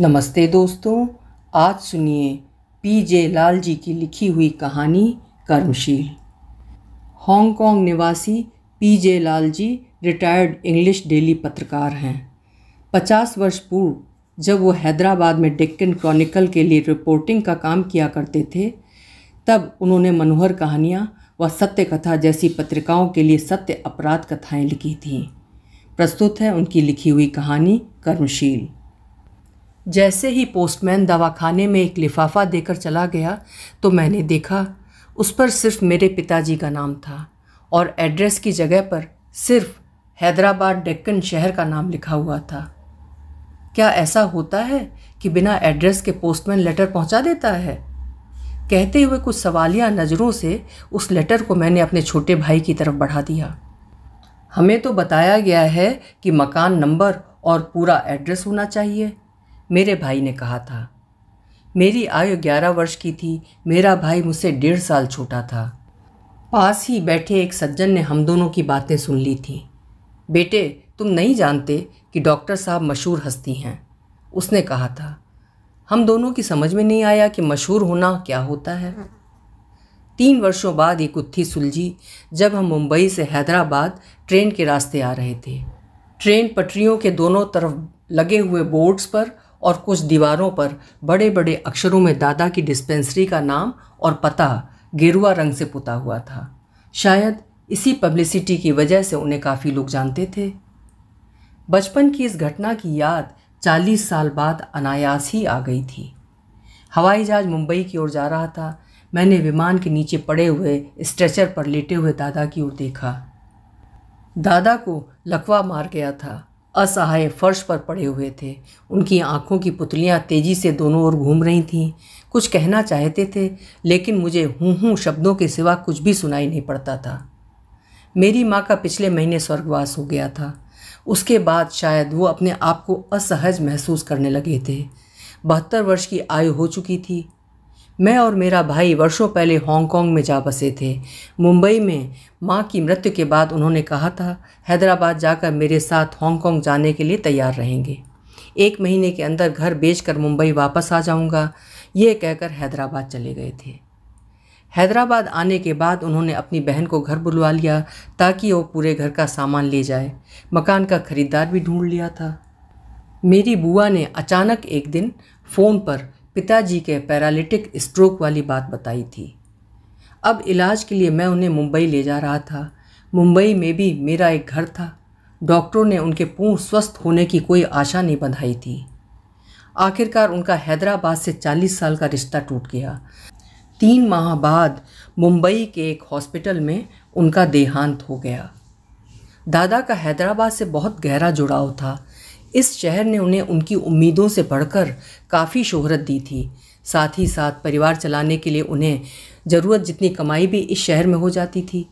नमस्ते दोस्तों आज सुनिए पी जे लाल जी की लिखी हुई कहानी कर्मशील हांगकांग निवासी P J Lal ji retired English daily पत्रकार हैं पचास वर्ष पूर्व जब वो हैदराबाद में डेक्कन क्रॉनिकल के लिए रिपोर्टिंग का काम किया करते थे तब उन्होंने मनोहर कहानियाँ व सत्य कथा जैसी पत्रिकाओं के लिए सत्य अपराध कथाएँ लिखी थीं प्रस्तुत है उनकी लिखी हुई कहानी कर्मशील जैसे ही पोस्टमैन दवाखाने में एक लिफाफा देकर चला गया तो मैंने देखा उस पर सिर्फ मेरे पिताजी का नाम था और एड्रेस की जगह पर सिर्फ हैदराबाद डेक्कन शहर का नाम लिखा हुआ था क्या ऐसा होता है कि बिना एड्रेस के पोस्टमैन लेटर पहुंचा देता है कहते हुए कुछ सवालिया नज़रों से उस लेटर को मैंने अपने छोटे भाई की तरफ बढ़ा दिया हमें तो बताया गया है कि मकान नंबर और पूरा एड्रेस होना चाहिए मेरे भाई ने कहा था मेरी आयु ग्यारह वर्ष की थी मेरा भाई मुझसे डेढ़ साल छोटा था पास ही बैठे एक सज्जन ने हम दोनों की बातें सुन ली थी बेटे तुम नहीं जानते कि डॉक्टर साहब मशहूर हस्ती हैं उसने कहा था हम दोनों की समझ में नहीं आया कि मशहूर होना क्या होता है तीन वर्षों बाद ये कुत्थी सुलझी जब हम मुंबई से हैदराबाद ट्रेन के रास्ते आ रहे थे ट्रेन पटरियों के दोनों तरफ लगे हुए बोर्ड्स पर और कुछ दीवारों पर बड़े बड़े अक्षरों में दादा की डिस्पेंसरी का नाम और पता गेरुआ रंग से पुता हुआ था शायद इसी पब्लिसिटी की वजह से उन्हें काफ़ी लोग जानते थे बचपन की इस घटना की याद चालीस साल बाद अनायास ही आ गई थी हवाई जहाज मुंबई की ओर जा रहा था मैंने विमान के नीचे पड़े हुए स्ट्रेचर पर लेटे हुए दादा की ओर देखा दादा को लकवा मार गया था असहाय फर्श पर पड़े हुए थे उनकी आंखों की पुतलियां तेज़ी से दोनों ओर घूम रही थीं कुछ कहना चाहते थे लेकिन मुझे हूँ हूँ शब्दों के सिवा कुछ भी सुनाई नहीं पड़ता था मेरी माँ का पिछले महीने स्वर्गवास हो गया था उसके बाद शायद वो अपने आप को असहज महसूस करने लगे थे बहत्तर वर्ष की आयु हो चुकी थी मैं और मेरा भाई वर्षों पहले हांगकांग में जा बसे थे मुंबई में माँ की मृत्यु के बाद उन्होंने कहा था हैदराबाद जाकर मेरे साथ हांगकांग जाने के लिए तैयार रहेंगे एक महीने के अंदर घर बेचकर मुंबई वापस आ जाऊँगा ये कहकर हैदराबाद चले गए थे हैदराबाद आने के बाद उन्होंने अपनी बहन को घर बुलवा लिया ताकि वो पूरे घर का सामान ले जाए मकान का ख़रीदार भी ढूंढ लिया था मेरी बुआ ने अचानक एक दिन फ़ोन पर पिताजी के पैरालिटिक स्ट्रोक वाली बात बताई थी अब इलाज के लिए मैं उन्हें मुंबई ले जा रहा था मुंबई में भी मेरा एक घर था डॉक्टरों ने उनके पूर्ण स्वस्थ होने की कोई आशा नहीं बंधाई थी आखिरकार उनका हैदराबाद से 40 साल का रिश्ता टूट गया तीन माह बाद मुंबई के एक हॉस्पिटल में उनका देहांत हो गया दादा का हैदराबाद से बहुत गहरा जुड़ाव था इस शहर ने उन्हें उनकी उम्मीदों से बढ़कर काफ़ी शोहरत दी थी साथ ही साथ परिवार चलाने के लिए उन्हें ज़रूरत जितनी कमाई भी इस शहर में हो जाती थी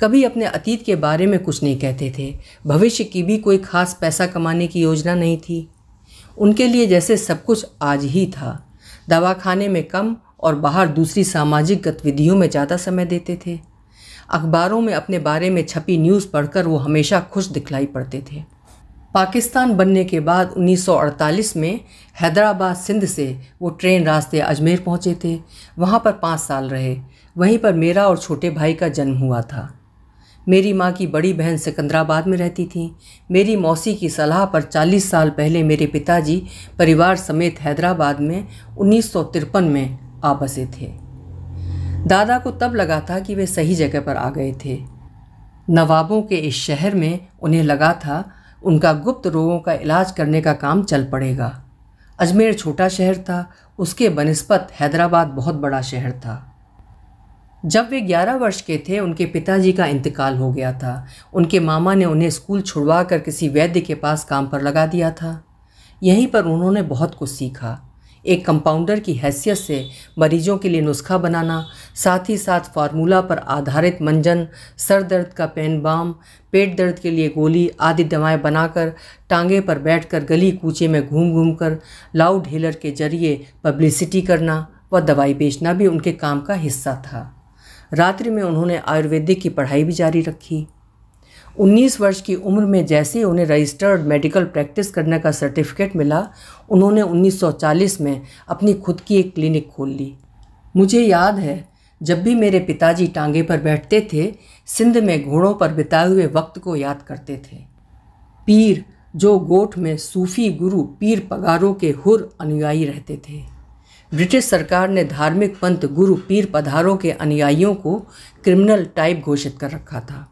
कभी अपने अतीत के बारे में कुछ नहीं कहते थे भविष्य की भी कोई ख़ास पैसा कमाने की योजना नहीं थी उनके लिए जैसे सब कुछ आज ही था दवाखाने में कम और बाहर दूसरी सामाजिक गतिविधियों में ज़्यादा समय देते थे अखबारों में अपने बारे में छपी न्यूज़ पढ़कर वो हमेशा खुश दिखलाई पड़ते थे पाकिस्तान बनने के बाद 1948 में हैदराबाद सिंध से वो ट्रेन रास्ते अजमेर पहुँचे थे वहाँ पर पाँच साल रहे वहीं पर मेरा और छोटे भाई का जन्म हुआ था मेरी माँ की बड़ी बहन सिकंदराबाद में रहती थी मेरी मौसी की सलाह पर 40 साल पहले मेरे पिताजी परिवार समेत हैदराबाद में उन्नीस में आ बसे थे दादा को तब लगा था कि वे सही जगह पर आ गए थे नवाबों के इस शहर में उन्हें लगा था उनका गुप्त रोगों का इलाज करने का काम चल पड़ेगा अजमेर छोटा शहर था उसके बनस्पत हैदराबाद बहुत बड़ा शहर था जब वे 11 वर्ष के थे उनके पिताजी का इंतकाल हो गया था उनके मामा ने उन्हें स्कूल छुड़वा कर किसी वैद्य के पास काम पर लगा दिया था यहीं पर उन्होंने बहुत कुछ सीखा एक कंपाउंडर की हैसियत से मरीजों के लिए नुस्खा बनाना साथ ही साथ फार्मूला पर आधारित मंजन सर दर्द का पेन बाम पेट दर्द के लिए गोली आदि दवाएं बनाकर टांगे पर बैठकर गली कूचे में घूम घूम कर लाउड हीलर के जरिए पब्लिसिटी करना व दवाई बेचना भी उनके काम का हिस्सा था रात्रि में उन्होंने आयुर्वेदिक की पढ़ाई भी जारी रखी 19 वर्ष की उम्र में जैसे उन्हें रजिस्टर्ड मेडिकल प्रैक्टिस करने का सर्टिफिकेट मिला उन्होंने 1940 में अपनी खुद की एक क्लिनिक खोल ली मुझे याद है जब भी मेरे पिताजी टांगे पर बैठते थे सिंध में घोड़ों पर बिताए हुए वक्त को याद करते थे पीर जो गोठ में सूफी गुरु पीर पगारों के हुर अनुयायी रहते थे ब्रिटिश सरकार ने धार्मिक पंथ गुरु पीर पधारों के अनुयायियों को क्रिमिनल टाइप घोषित कर रखा था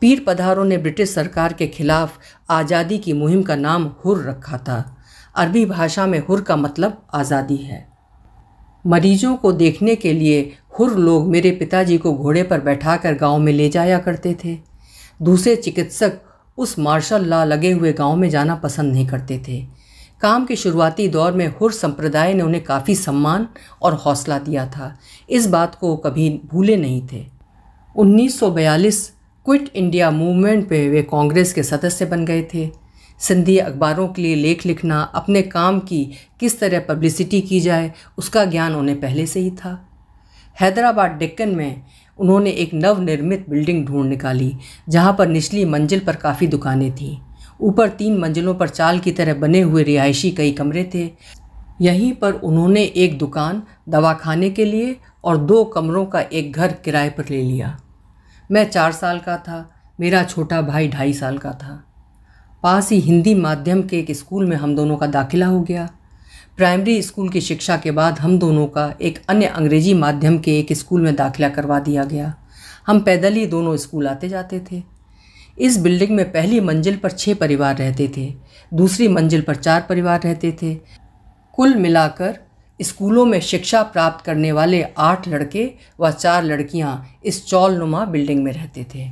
पीर पधारों ने ब्रिटिश सरकार के खिलाफ आज़ादी की मुहिम का नाम हुर रखा था अरबी भाषा में हुर का मतलब आज़ादी है मरीजों को देखने के लिए हुर लोग मेरे पिताजी को घोड़े पर बैठाकर गांव में ले जाया करते थे दूसरे चिकित्सक उस मार्शल लॉ लगे हुए गांव में जाना पसंद नहीं करते थे काम के शुरुआती दौर में हुर संप्रदाय ने उन्हें काफ़ी सम्मान और हौसला दिया था इस बात को कभी भूले नहीं थे 1942 क्विट इंडिया मूवमेंट पे वे कांग्रेस के सदस्य बन गए थे सिंधी अखबारों के लिए लेख लिखना अपने काम की किस तरह पब्लिसिटी की जाए उसका ज्ञान उन्हें पहले से ही था हैदराबाद डेक्कन में उन्होंने एक नवनिर्मित बिल्डिंग ढूंढ निकाली जहाँ पर निचली मंजिल पर काफ़ी दुकानें थीं ऊपर तीन मंजिलों पर चाल की तरह बने हुए रिहायशी कई कमरे थे यहीं पर उन्होंने एक दुकान दवाखाने के लिए और दो कमरों का एक घर किराए पर ले लिया मैं चार साल का था मेरा छोटा भाई ढाई साल का था पास ही हिंदी माध्यम के एक स्कूल में हम दोनों का दाखिला हो गया प्राइमरी स्कूल की शिक्षा के बाद हम दोनों का एक अन्य अंग्रेजी माध्यम के एक स्कूल में दाखिला करवा दिया गया हम पैदल ही दोनों स्कूल आते जाते थे इस बिल्डिंग में पहली मंजिल पर छः परिवार रहते थे दूसरी मंजिल पर चार परिवार रहते थे कुल मिलाकर स्कूलों में शिक्षा प्राप्त करने वाले आठ लड़के व चार लड़कियां इस चौलनुमा बिल्डिंग में रहते थे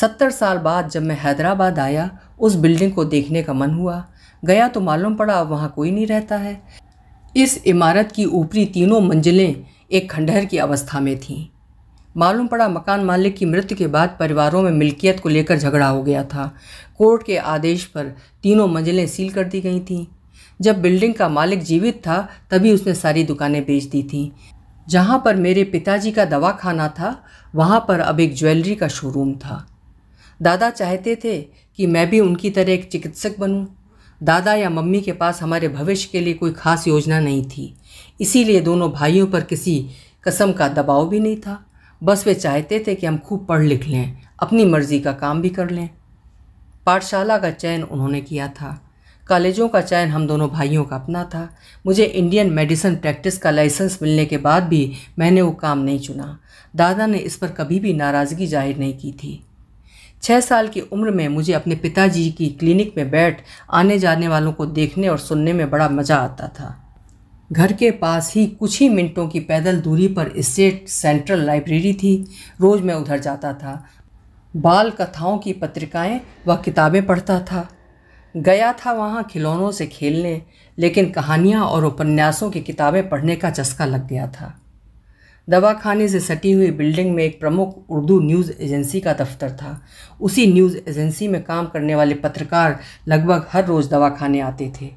सत्तर साल बाद जब मैं हैदराबाद आया उस बिल्डिंग को देखने का मन हुआ गया तो मालूम पड़ा वहाँ कोई नहीं रहता है इस इमारत की ऊपरी तीनों मंजिलें एक खंडहर की अवस्था में थीं मालूम पड़ा मकान मालिक की मृत्यु के बाद परिवारों में मिल्कियत को लेकर झगड़ा हो गया था कोर्ट के आदेश पर तीनों मंजिलें सील कर दी गई थीं जब बिल्डिंग का मालिक जीवित था तभी उसने सारी दुकानें बेच दी थीं जहाँ पर मेरे पिताजी का दवा खाना था वहाँ पर अब एक ज्वेलरी का शोरूम था दादा चाहते थे कि मैं भी उनकी तरह एक चिकित्सक बनूं। दादा या मम्मी के पास हमारे भविष्य के लिए कोई खास योजना नहीं थी इसीलिए दोनों भाइयों पर किसी कसम का दबाव भी नहीं था बस वे चाहते थे कि हम खूब पढ़ लिख लें अपनी मर्ज़ी का काम भी कर लें पाठशाला का चयन उन्होंने किया था कॉलेजों का चयन हम दोनों भाइयों का अपना था मुझे इंडियन मेडिसिन प्रैक्टिस का लाइसेंस मिलने के बाद भी मैंने वो काम नहीं चुना दादा ने इस पर कभी भी नाराज़गी जाहिर नहीं की थी छः साल की उम्र में मुझे अपने पिताजी की क्लिनिक में बैठ आने जाने वालों को देखने और सुनने में बड़ा मज़ा आता था घर के पास ही कुछ ही मिनटों की पैदल दूरी पर स्टेट सेंट्रल लाइब्रेरी थी रोज़ मैं उधर जाता था बाल कथाओं की पत्रिकाएं व किताबें पढ़ता था गया था वहाँ खिलौनों से खेलने लेकिन कहानियाँ और उपन्यासों की किताबें पढ़ने का चस्का लग गया था दवाखाने से सटी हुई बिल्डिंग में एक प्रमुख उर्दू न्यूज़ एजेंसी का दफ्तर था उसी न्यूज़ एजेंसी में काम करने वाले पत्रकार लगभग हर रोज़ दवाखाने आते थे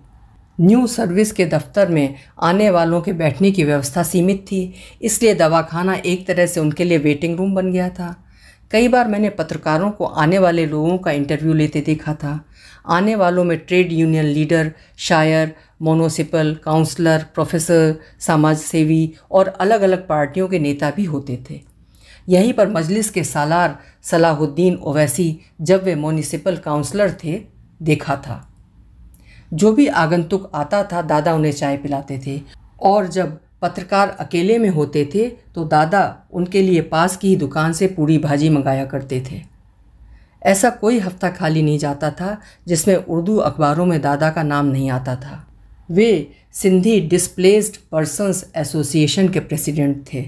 न्यू सर्विस के दफ्तर में आने वालों के बैठने की व्यवस्था सीमित थी इसलिए दवाखाना एक तरह से उनके लिए वेटिंग रूम बन गया था कई बार मैंने पत्रकारों को आने वाले लोगों का इंटरव्यू लेते देखा था आने वालों में ट्रेड यूनियन लीडर शायर मोनोसिपल काउंसलर प्रोफेसर समाज सेवी और अलग अलग पार्टियों के नेता भी होते थे यहीं पर मजलिस के सालार सलाहुद्दीन ओवैसी जब वे म्यूनिसिपल काउंसलर थे देखा था जो भी आगंतुक आता था दादा उन्हें चाय पिलाते थे और जब पत्रकार अकेले में होते थे तो दादा उनके लिए पास की ही दुकान से पूरी भाजी मंगाया करते थे ऐसा कोई हफ्ता खाली नहीं जाता था जिसमें उर्दू अखबारों में दादा का नाम नहीं आता था वे सिंधी डिस्प्लेस्ड पर्सनस एसोसिएशन के प्रेसिडेंट थे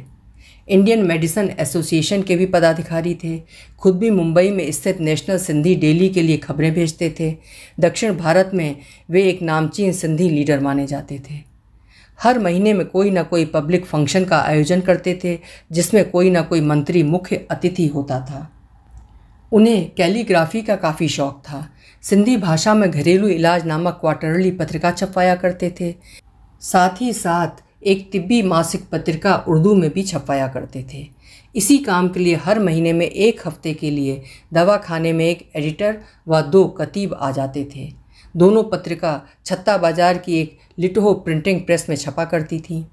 इंडियन मेडिसन एसोसिएशन के भी पदाधिकारी थे खुद भी मुंबई में स्थित नेशनल सिंधी डेली के लिए खबरें भेजते थे दक्षिण भारत में वे एक नामचीन सिंधी लीडर माने जाते थे हर महीने में कोई ना कोई पब्लिक फंक्शन का आयोजन करते थे जिसमें कोई ना कोई मंत्री मुख्य अतिथि होता था उन्हें कैलीग्राफी का काफ़ी शौक था सिंधी भाषा में घरेलू इलाज नामक क्वार्टरली पत्रिका छपवाया करते थे साथ ही साथ एक तिब्बी मासिक पत्रिका उर्दू में भी छपवाया करते थे इसी काम के लिए हर महीने में एक हफ्ते के लिए दवा खाने में एक एडिटर व दो कतीब आ जाते थे दोनों पत्रिका छत्ता बाजार की एक लिटहो प्रिंटिंग प्रेस में छपा करती थी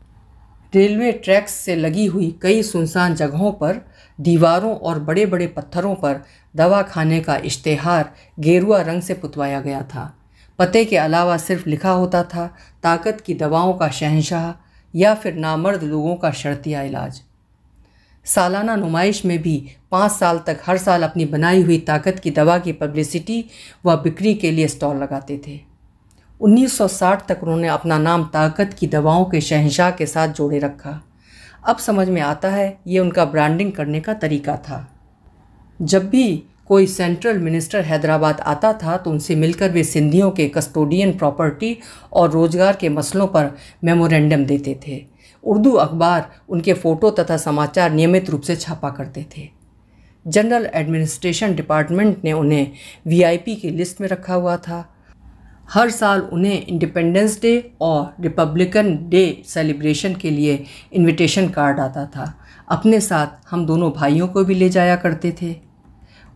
रेलवे ट्रैक्स से लगी हुई कई सुनसान जगहों पर दीवारों और बड़े बड़े पत्थरों पर दवा खाने का इश्तेहार गेरुआ रंग से पुतवाया गया था पते के अलावा सिर्फ लिखा होता था ताकत की दवाओं का शहनशाह या फिर नामर्द लोगों का शर्तिया इलाज सालाना नुमाइश में भी पाँच साल तक हर साल अपनी बनाई हुई ताकत की दवा की पब्लिसिटी व बिक्री के लिए स्टॉल लगाते थे 1960 तक उन्होंने अपना नाम ताकत की दवाओं के शहनशाह के साथ जोड़े रखा अब समझ में आता है ये उनका ब्रांडिंग करने का तरीका था जब भी कोई सेंट्रल मिनिस्टर हैदराबाद आता था तो उनसे मिलकर वे सिंधियों के कस्टोडियन प्रॉपर्टी और रोजगार के मसलों पर मेमोरेंडम देते थे उर्दू अखबार उनके फ़ोटो तथा समाचार नियमित रूप से छापा करते थे जनरल एडमिनिस्ट्रेशन डिपार्टमेंट ने उन्हें वीआईपी की लिस्ट में रखा हुआ था हर साल उन्हें इंडिपेंडेंस डे और रिपब्लिकन डे सेलिब्रेशन के लिए इनविटेशन कार्ड आता था अपने साथ हम दोनों भाइयों को भी ले जाया करते थे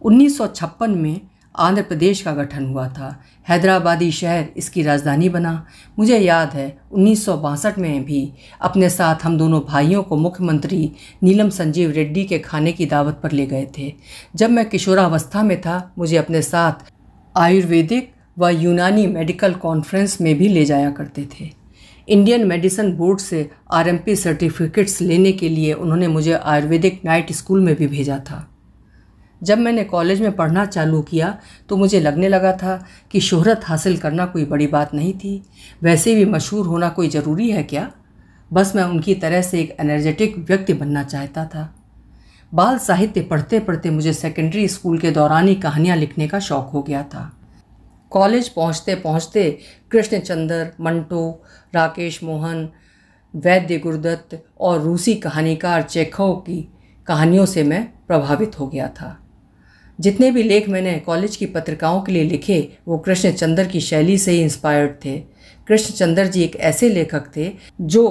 1956 में आंध्र प्रदेश का गठन हुआ था हैदराबादी शहर इसकी राजधानी बना मुझे याद है उन्नीस में भी अपने साथ हम दोनों भाइयों को मुख्यमंत्री नीलम संजीव रेड्डी के खाने की दावत पर ले गए थे जब मैं किशोरावस्था में था मुझे अपने साथ आयुर्वेदिक व यूनानी मेडिकल कॉन्फ्रेंस में भी ले जाया करते थे इंडियन मेडिसिन बोर्ड से आरएमपी सर्टिफिकेट्स लेने के लिए उन्होंने मुझे आयुर्वेदिक नाइट स्कूल में भी भेजा था जब मैंने कॉलेज में पढ़ना चालू किया तो मुझे लगने लगा था कि शोहरत हासिल करना कोई बड़ी बात नहीं थी वैसे भी मशहूर होना कोई ज़रूरी है क्या बस मैं उनकी तरह से एक एनर्जेटिक व्यक्ति बनना चाहता था बाल साहित्य पढ़ते पढ़ते मुझे सेकेंडरी स्कूल के दौरान ही कहानियाँ लिखने का शौक़ हो गया था कॉलेज पहुँचते पहुँचते कृष्णचंद्र मंटो राकेश मोहन वैद्य गुरुदत्त और रूसी कहानीकार चेखोव की कहानियों से मैं प्रभावित हो गया था जितने भी लेख मैंने कॉलेज की पत्रिकाओं के लिए लिखे वो कृष्णचंद्र की शैली से ही इंस्पायर्ड थे कृष्णचंद्र जी एक ऐसे लेखक थे जो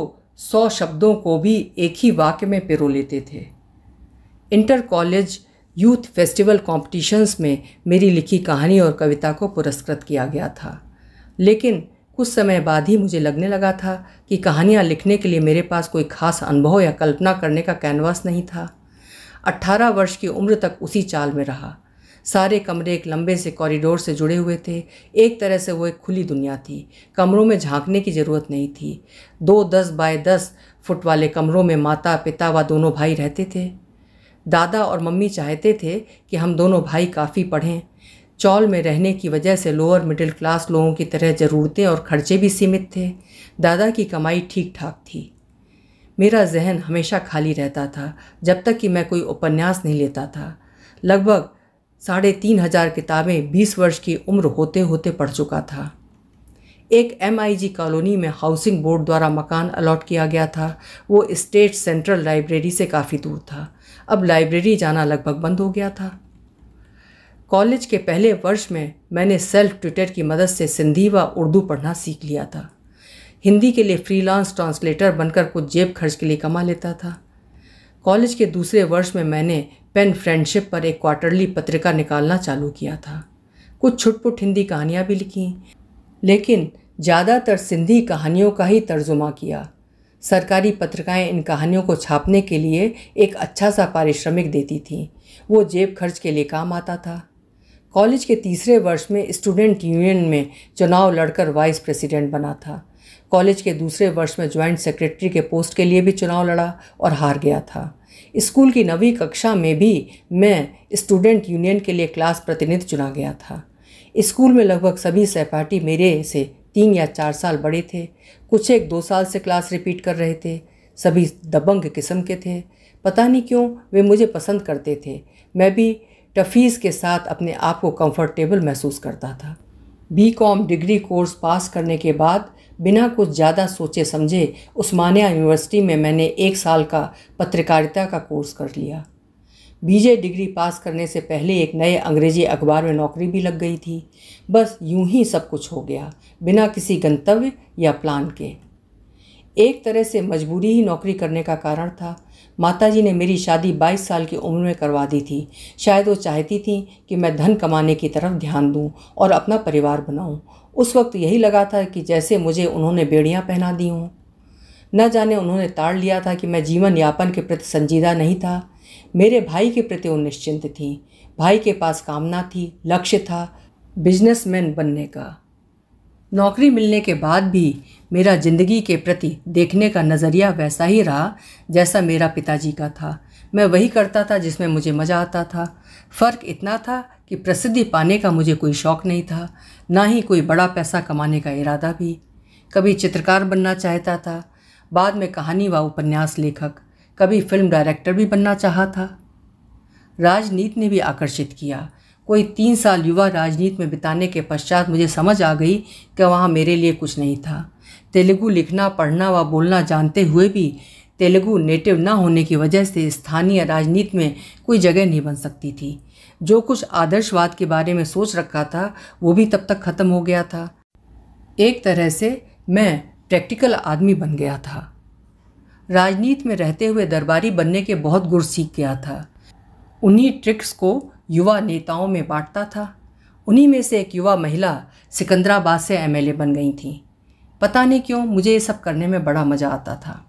सौ शब्दों को भी एक ही वाक्य में पिरो लेते थे inter college youth festival competitions में मेरी लिखी कहानी और कविता को पुरस्कृत किया गया था लेकिन कुछ समय बाद ही मुझे लगने लगा था कि कहानियाँ लिखने के लिए मेरे पास कोई खास अनुभव या कल्पना करने का कैनवास नहीं था अट्ठारह वर्ष की उम्र तक उसी चाल में रहा सारे कमरे एक लंबे से कॉरिडोर से जुड़े हुए थे एक तरह से वो एक खुली दुनिया थी कमरों में झांकने की ज़रूरत नहीं थी दो दस बाय दस फुट वाले कमरों में माता पिता व दोनों भाई रहते थे दादा और मम्मी चाहते थे कि हम दोनों भाई काफ़ी पढ़ें चौल में रहने की वजह से लोअर मिडिल क्लास लोगों की तरह ज़रूरतें और खर्चे भी सीमित थे दादा की कमाई ठीक ठाक थी मेरा जहन हमेशा खाली रहता था जब तक कि मैं कोई उपन्यास नहीं लेता था लगभग साढ़े तीन हज़ार किताबें बीस वर्ष की उम्र होते होते पढ़ चुका था एक एम कॉलोनी में हाउसिंग बोर्ड द्वारा मकान अलॉट किया गया था वो स्टेट सेंट्रल लाइब्रेरी से काफ़ी दूर था अब लाइब्रेरी जाना लगभग बंद हो गया था कॉलेज के पहले वर्ष में मैंने सेल्फ ट्यूटर की मदद से सिंधी व उर्दू पढ़ना सीख लिया था हिंदी के लिए फ्रीलांस ट्रांसलेटर बनकर कुछ जेब खर्च के लिए कमा लेता था कॉलेज के दूसरे वर्ष में मैंने पेन फ्रेंडशिप पर एक क्वार्टरली पत्रिका निकालना चालू किया था कुछ छुटपुट हिंदी कहानियाँ भी लिखी लेकिन ज़्यादातर सिंधी कहानियों का ही तर्जुमा किया सरकारी पत्रिकाएं इन कहानियों को छापने के लिए एक अच्छा सा पारिश्रमिक देती थीं वो जेब खर्च के लिए काम आता था कॉलेज के तीसरे वर्ष में स्टूडेंट यूनियन में चुनाव लड़कर वाइस प्रेसिडेंट बना था कॉलेज के दूसरे वर्ष में ज्वाइंट सेक्रेटरी के पोस्ट के लिए भी चुनाव लड़ा और हार गया था स्कूल की नवी कक्षा में भी मैं स्टूडेंट यूनियन के लिए क्लास प्रतिनिधि चुना गया था स्कूल में लगभग सभी सहपाठी मेरे से तीन या चार साल बड़े थे कुछ एक दो साल से क्लास रिपीट कर रहे थे सभी दबंग किस्म के थे पता नहीं क्यों वे मुझे पसंद करते थे मैं भी टफीज़ के साथ अपने आप को कंफर्टेबल महसूस करता था B com degree course pass करने के बाद बिना कुछ ज़्यादा सोचे समझे उस्मानिया यूनिवर्सिटी में मैंने एक साल का पत्रकारिता का कोर्स कर लिया बीजे डिग्री पास करने से पहले एक नए अंग्रेजी अखबार में नौकरी भी लग गई थी बस यूं ही सब कुछ हो गया बिना किसी गंतव्य या प्लान के एक तरह से मजबूरी ही नौकरी करने का कारण था माताजी ने मेरी शादी 22 साल की उम्र में करवा दी थी शायद वो चाहती थी कि मैं धन कमाने की तरफ ध्यान दूं और अपना परिवार बनाऊं। उस वक्त यही लगा था कि जैसे मुझे उन्होंने बेड़ियाँ पहना दी हों न जाने उन्होंने ताड़ लिया था कि मैं जीवन यापन के प्रति संजीदा नहीं था मेरे भाई के प्रति वो निश्चिंत थी भाई के पास कामना थी लक्ष्य था बिजनेसमैन बनने का नौकरी मिलने के बाद भी मेरा ज़िंदगी के प्रति देखने का नज़रिया वैसा ही रहा जैसा मेरा पिताजी का था मैं वही करता था जिसमें मुझे मज़ा आता था फ़र्क इतना था कि प्रसिद्धि पाने का मुझे कोई शौक़ नहीं था ना ही कोई बड़ा पैसा कमाने का इरादा भी कभी चित्रकार बनना चाहता था बाद में कहानी व उपन्यास लेखक कभी फिल्म डायरेक्टर भी बनना चाहा था राजनीति ने भी आकर्षित किया कोई तीन साल युवा राजनीति में बिताने के पश्चात मुझे समझ आ गई कि वहाँ मेरे लिए कुछ नहीं था तेलुगु लिखना पढ़ना व बोलना जानते हुए भी तेलुगु नेटिव ना होने की वजह से स्थानीय राजनीति में कोई जगह नहीं बन सकती थी जो कुछ आदर्शवाद के बारे में सोच रखा था वो भी तब तक ख़त्म हो गया था एक तरह से मैं प्रैक्टिकल आदमी बन गया था राजनीति में रहते हुए दरबारी बनने के बहुत गुर सीख गया था उन्हीं ट्रिक्स को युवा नेताओं में बांटता था उन्हीं में से एक युवा महिला सिकंदराबाद से एमएलए बन गई थी पता नहीं क्यों मुझे ये सब करने में बड़ा मज़ा आता था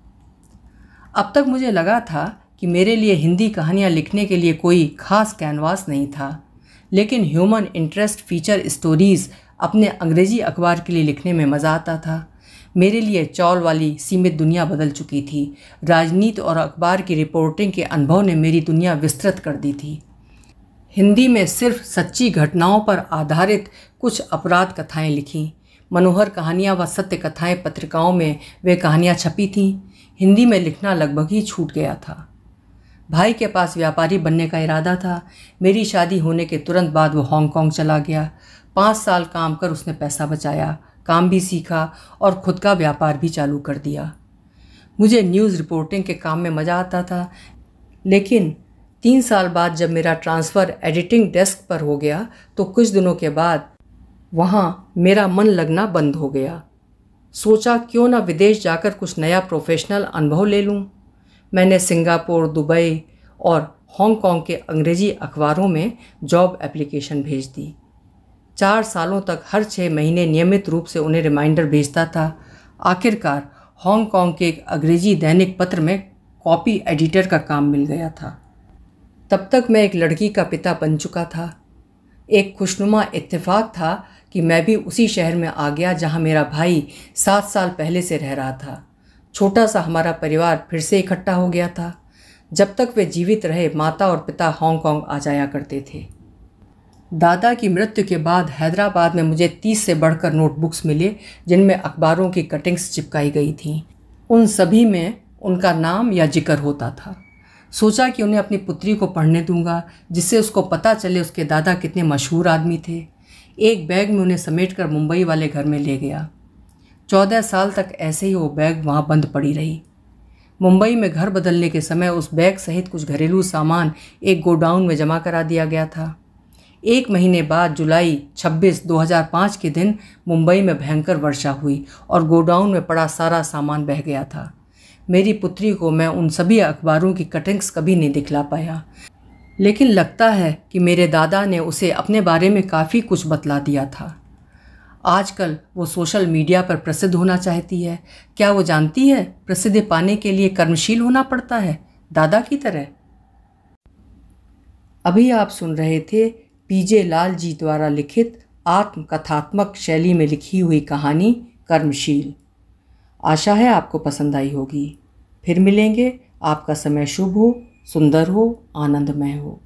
अब तक मुझे लगा था कि मेरे लिए हिंदी कहानियाँ लिखने के लिए कोई खास कैनवास नहीं था लेकिन ह्यूमन इंटरेस्ट फीचर स्टोरीज़ अपने अंग्रेज़ी अखबार के लिए लिखने में मज़ा आता था मेरे लिए चौल वाली सीमित दुनिया बदल चुकी थी राजनीति और अखबार की रिपोर्टिंग के अनुभव ने मेरी दुनिया विस्तृत कर दी थी हिंदी में सिर्फ सच्ची घटनाओं पर आधारित कुछ अपराध कथाएं लिखीं मनोहर कहानियाँ व सत्य कथाएं पत्रिकाओं में वे कहानियाँ छपी थीं हिंदी में लिखना लगभग ही छूट गया था भाई के पास व्यापारी बनने का इरादा था मेरी शादी होने के तुरंत बाद वो हांगकांग चला गया पाँच साल काम कर उसने पैसा बचाया काम भी सीखा और ख़ुद का व्यापार भी चालू कर दिया मुझे न्यूज़ रिपोर्टिंग के काम में मज़ा आता था लेकिन तीन साल बाद जब मेरा ट्रांसफ़र एडिटिंग डेस्क पर हो गया तो कुछ दिनों के बाद वहाँ मेरा मन लगना बंद हो गया सोचा क्यों ना विदेश जाकर कुछ नया प्रोफेशनल अनुभव ले लूँ मैंने सिंगापुर दुबई और हांगकांग के अंग्रेज़ी अखबारों में जॉब एप्लीकेशन भेज दी चार सालों तक हर छः महीने नियमित रूप से उन्हें रिमाइंडर भेजता था आखिरकार हांगकांग के एक अंग्रेजी दैनिक पत्र में कॉपी एडिटर का काम मिल गया था तब तक मैं एक लड़की का पिता बन चुका था एक खुशनुमा इत्तेफाक था कि मैं भी उसी शहर में आ गया जहाँ मेरा भाई सात साल पहले से रह रहा था छोटा सा हमारा परिवार फिर से इकट्ठा हो गया था जब तक वे जीवित रहे माता और पिता हांगकांग आ जाया करते थे दादा की मृत्यु के बाद हैदराबाद में मुझे तीस से बढ़कर नोटबुक्स मिले जिनमें अखबारों की कटिंग्स चिपकाई गई थीं उन सभी में उनका नाम या जिक्र होता था सोचा कि उन्हें अपनी पुत्री को पढ़ने दूंगा जिससे उसको पता चले उसके दादा कितने मशहूर आदमी थे एक बैग में उन्हें समेट कर मुंबई वाले घर में ले गया चौदह साल तक ऐसे ही वो बैग वहाँ बंद पड़ी रही मुंबई में घर बदलने के समय उस बैग सहित कुछ घरेलू सामान एक गोडाउन में जमा करा दिया गया था एक महीने बाद जुलाई 26 2005 के दिन मुंबई में भयंकर वर्षा हुई और गोडाउन में पड़ा सारा सामान बह गया था मेरी पुत्री को मैं उन सभी अखबारों की कटिंग्स कभी नहीं दिखला पाया लेकिन लगता है कि मेरे दादा ने उसे अपने बारे में काफ़ी कुछ बतला दिया था आजकल वो सोशल मीडिया पर प्रसिद्ध होना चाहती है क्या वो जानती है प्रसिद्धि पाने के लिए कर्मशील होना पड़ता है दादा की तरह अभी आप सुन रहे थे पीजे लाल जी द्वारा लिखित आत्मकथात्मक शैली में लिखी हुई कहानी कर्मशील आशा है आपको पसंद आई होगी फिर मिलेंगे आपका समय शुभ हो सुंदर हो आनंदमय हो